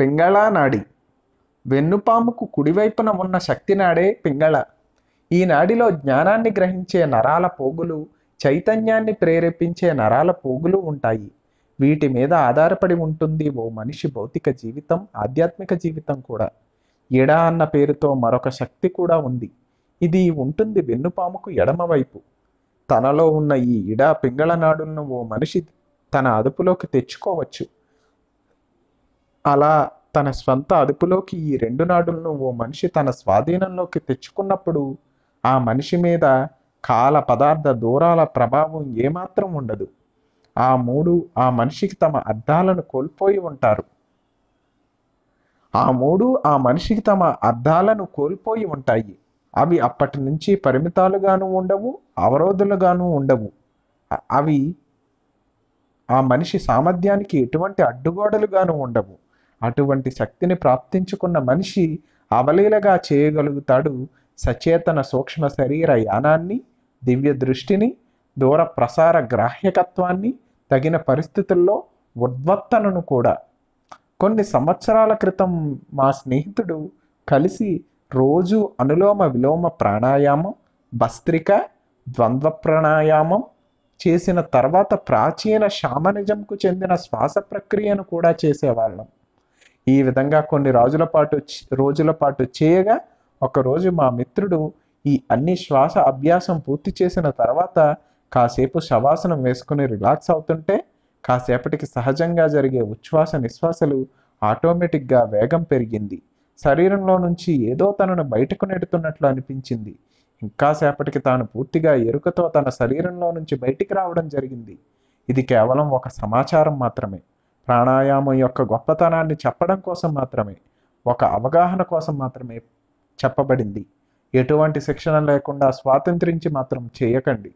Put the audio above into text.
పింగళా నాడి వెన్నుపాముకు కుడివైపున ఉన్న శక్తి నాడే పింగళ ఈ నాడిలో జ్ఞానాన్ని గ్రహించే నరాల పోగులు చైతన్యాన్ని ప్రేరేపించే నరాల పోగులు ఉంటాయి వీటి మీద ఆధారపడి ఉంటుంది ఓ మనిషి భౌతిక జీవితం ఆధ్యాత్మిక జీవితం కూడా ఎడ అన్న పేరుతో మరొక శక్తి కూడా ఉంది ఇది ఉంటుంది వెన్నుపాముకు ఎడమవైపు తనలో ఉన్న ఈ ఇడా పింగళనాడును ఓ మనిషి తన అదుపులోకి తెచ్చుకోవచ్చు అలా తన స్వంత అదుపులోకి ఈ రెండు నాడులను ఓ మనిషి తన స్వాధీనంలోకి తెచ్చుకున్నప్పుడు ఆ మనిషి మీద కాల పదార్థ దూరాల ప్రభావం ఏమాత్రం ఉండదు ఆ మూడు ఆ మనిషికి తమ అర్థాలను కోల్పోయి ఉంటారు ఆ మూడు ఆ మనిషికి తమ అర్థాలను కోల్పోయి ఉంటాయి అవి అప్పటి నుంచి పరిమితాలుగాను ఉండవు అవరోధులుగాను ఉండవు అవి ఆ మనిషి సామర్థ్యానికి ఎటువంటి అడ్డుగోడలుగాను ఉండవు అటువంటి శక్తిని ప్రాప్తించుకున్న మనిషి అవలీలగా చేయగలుగుతాడు సచేతన సూక్ష్మ శరీర యానాన్ని దివ్య దృష్టిని దూర ప్రసార గ్రాహ్యకత్వాన్ని తగిన పరిస్థితుల్లో ఉద్వత్తనను కూడా కొన్ని సంవత్సరాల క్రితం మా స్నేహితుడు కలిసి రోజు అనులోమ విలోమ ప్రాణాయామం భస్త్రిక ద్వంద్వ ప్రాణాయామం చేసిన తర్వాత ప్రాచీన షామనిజంకు చెందిన శ్వాస ప్రక్రియను కూడా చేసేవాళ్ళం ఈ విధంగా కొన్ని రోజుల పాటు రోజుల పాటు చేయగా ఒకరోజు మా మిత్రుడు ఈ అన్ని శ్వాస అభ్యాసం పూర్తి చేసిన తర్వాత కాసేపు శవాసనం వేసుకుని రిలాక్స్ అవుతుంటే కాసేపటికి సహజంగా జరిగే ఉచ్ఛ్వాస నిశ్వాసలు ఆటోమేటిక్గా వేగం పెరిగింది శరీరంలో నుంచి ఏదో తనను బయటకు నెడుతున్నట్లు అనిపించింది ఇంకా సేపటికి తాను పూర్తిగా ఎరుకతో తన శరీరంలో నుంచి బయటికి రావడం జరిగింది ఇది కేవలం ఒక సమాచారం మాత్రమే ప్రాణాయామం యొక్క గొప్పతనాన్ని చెప్పడం కోసం మాత్రమే ఒక అవగాహన కోసం మాత్రమే చెప్పబడింది ఎటువంటి శిక్షణ లేకుండా స్వాతంత్రించి మాత్రం చేయకండి